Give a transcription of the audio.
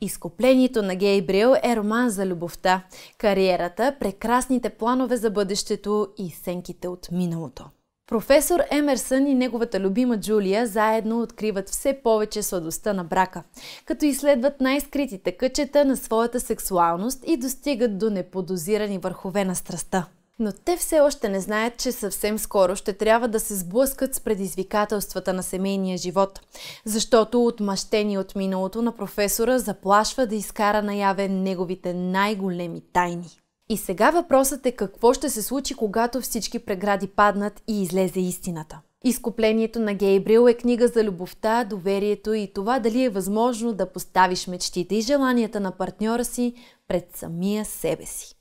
Изкуплението на Гейбриел е роман за любовта, кариерата, прекрасните планове за бъдещето и сенките от миналото. Професор Емерсън и неговата любима Джулия заедно откриват все повече сладостта на брака, като изследват най-скритите къчета на своята сексуалност и достигат до неподозирани върхове на страста. Но те все още не знаят, че съвсем скоро ще трябва да се сблъскат с предизвикателствата на семейния живот, защото отмъщени от миналото на професора заплашва да изкара наяве неговите най-големи тайни. И сега въпросът е какво ще се случи, когато всички прегради паднат и излезе истината. Изкуплението на Гейбрил е книга за любовта, доверието и това дали е възможно да поставиш мечтите и желанията на партньора си пред самия себе си.